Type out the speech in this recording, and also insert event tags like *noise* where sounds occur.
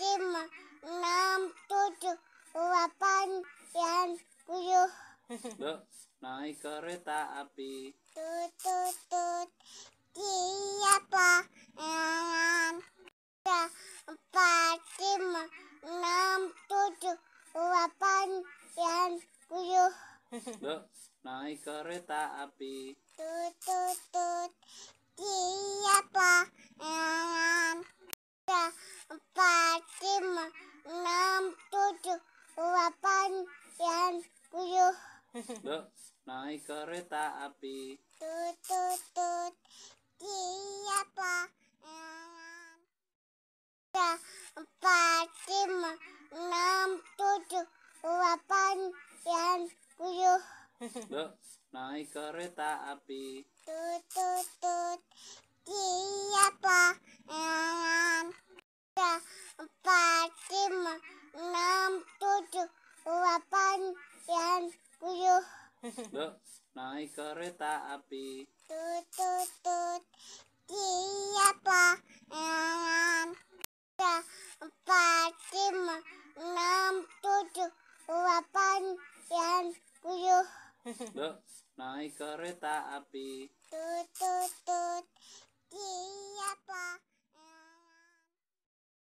lima, enam, tujuh, delapan, sembilan, tujuh. *laughs* naik kereta api. Tut tut tut. Siapa enam, empat, lima, enam, tujuh, delapan, sembilan, tujuh. *laughs* naik kereta api. Tut lima, enam, tujuh, delapan, yang tujuh. naik kereta api. Tut, tut, tut. Siapa? Empat, lima, enam, tujuh, delapan, yang tujuh. naik kereta api. Tut, tut, tut. Yuk, *laughs* naik kereta api. Tut tut tut. Siapa yang lima enam tujuh delapan yang tujuh. Yuk, naik kereta api. Tut tut tut. Siapa